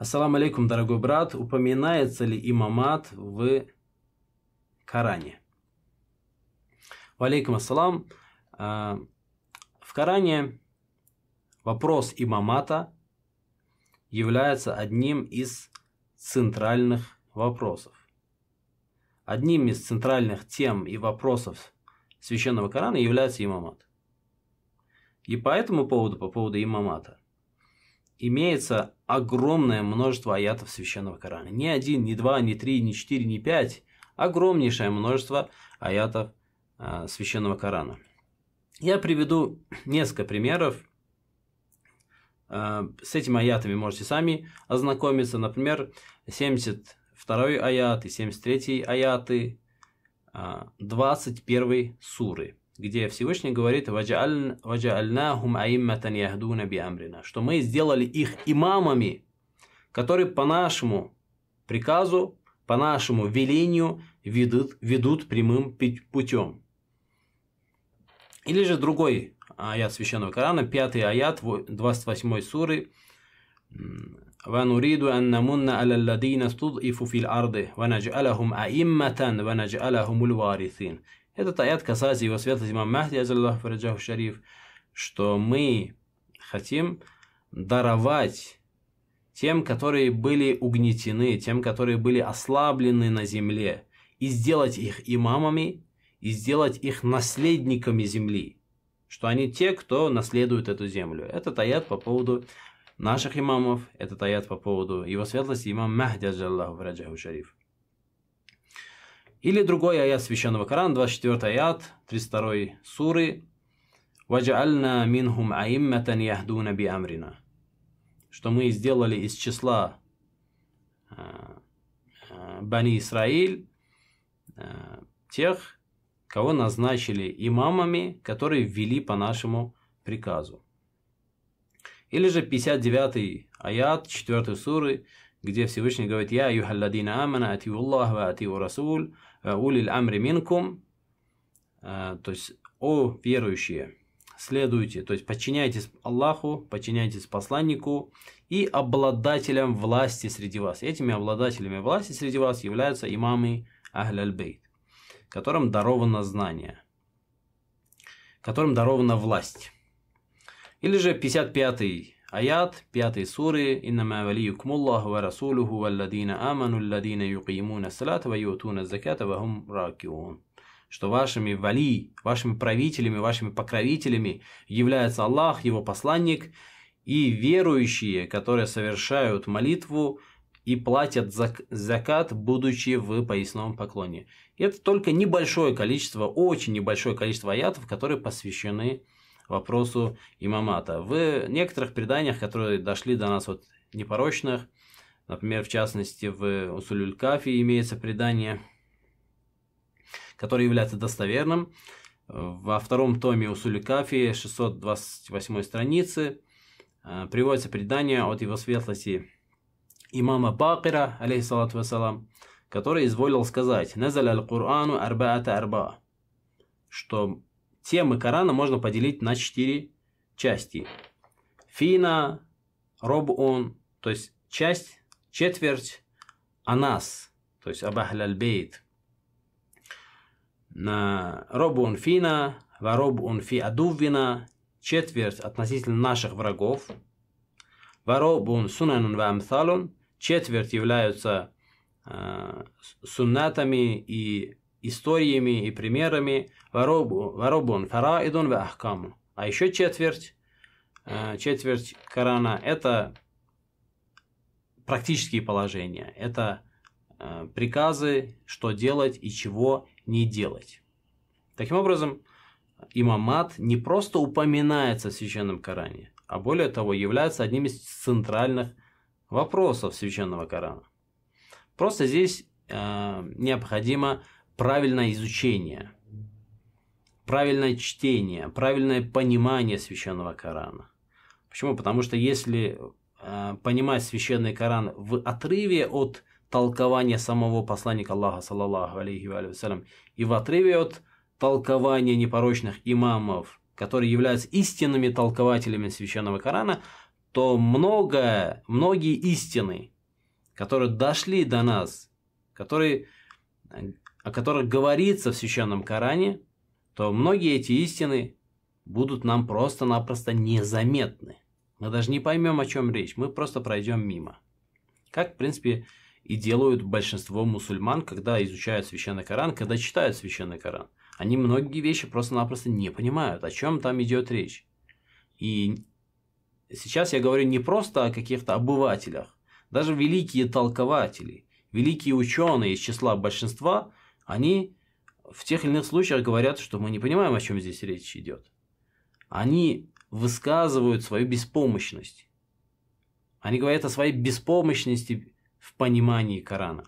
Ассаламу алейкум, дорогой брат. Упоминается ли имамат в Коране? Валейкум ассалам. А, в Коране вопрос имамата является одним из центральных вопросов. Одним из центральных тем и вопросов Священного Корана является имамат. И по этому поводу, по поводу имамата, имеется огромное множество аятов Священного Корана. Не один, не два, не три, не четыре, не пять. Огромнейшее множество аятов э, Священного Корана. Я приведу несколько примеров. Э, с этими аятами можете сами ознакомиться. Например, 72 аят и 73 аяты э, а, 21 суры где Всевышний говорит «Ваджаальнахум аимматан яхдуна что мы сделали их имамами, которые по нашему приказу, по нашему велению ведут, ведут прямым путем. Или же другой аят Священного Корана, пятый аят 28 суры, ونريد أن نمن على الذين استضعفوا في الأرض ونجعلهم أئمة ونجعلهم الوارثين этот аят касается его святости имам Махди, азаллаху фараджаху шариф, что мы хотим даровать тем, которые были угнетены, тем, которые были ослаблены на земле, и сделать их имамами, и сделать их наследниками земли, что они те, кто наследует эту землю. Этот аят по поводу наших имамов, этот аят по поводу его светлости имам Махди, азаллаху фараджаху шариф. Или другой аят Священного Корана, 24 аят, 32 суры. «Ваджаальна минхум аимматан яхдуна би амрина». Что мы сделали из числа э, э, Бани Исраиль э, тех, кого назначили имамами, которые ввели по нашему приказу. Или же 59 аят 4 суры где Всевышний говорит, «Я юхалладина амана атиу Аллах ва атиу Расуль э, улил амри минкум». Э, то есть, «О верующие, следуйте». То есть, подчиняйтесь Аллаху, подчиняйтесь посланнику и обладателям власти среди вас. Этими обладателями власти среди вас являются имамы Ахляль-Бейт, которым даровано знание, которым дарована власть. Или же 55-й Аят 5 суры «Иннама валиюкум Аллаху ва расулуху валладина аману ладина юкимуна салат ва ютуна закята ва хум ракиун» что вашими вали, вашими правителями, вашими покровителями является Аллах, его посланник, и верующие, которые совершают молитву и платят зак закат, будучи в поясном поклоне. И это только небольшое количество, очень небольшое количество аятов, которые посвящены вопросу имамата. В некоторых преданиях, которые дошли до нас вот непорочных, например, в частности, в Усулюль Кафи имеется предание, которое является достоверным. Во втором томе Усулюль Кафи, 628 страницы, э, приводится предание от его светлости имама Бакира, алейхиссалату вассалам, который изволил сказать «Назаля аль-Курану арбаата арба», что Темы Корана можно поделить на четыре части. Фина, Робун, то есть часть, четверть, Анас, то есть Абахляльбейт. Робун Фина, Варобун Фи Адувина, четверть относительно наших врагов. Варобун Сунанун Вамсалун, четверть являются э, суннатами и историями и примерами фара фараидун ва ахкаму». А еще четверть, э, четверть Корана – это практические положения, это э, приказы, что делать и чего не делать. Таким образом, имамат не просто упоминается в Священном Коране, а более того, является одним из центральных вопросов Священного Корана. Просто здесь э, необходимо правильное изучение, правильное чтение, правильное понимание священного Корана. Почему? Потому что если э, понимать священный Коран в отрыве от толкования самого посланника Аллаха, саллаллаху алейхи вассалям, и в отрыве от толкования непорочных имамов, которые являются истинными толкователями священного Корана, то многое, многие истины, которые дошли до нас, которые о которых говорится в Священном Коране, то многие эти истины будут нам просто-напросто незаметны. Мы даже не поймем, о чем речь, мы просто пройдем мимо. Как, в принципе, и делают большинство мусульман, когда изучают священный Коран, когда читают священный Коран. Они многие вещи просто-напросто не понимают, о чем там идет речь. И сейчас я говорю не просто о каких-то обывателях, даже великие толкователи, великие ученые из числа большинства они в тех или иных случаях говорят, что мы не понимаем, о чем здесь речь идет. Они высказывают свою беспомощность. Они говорят о своей беспомощности в понимании Корана.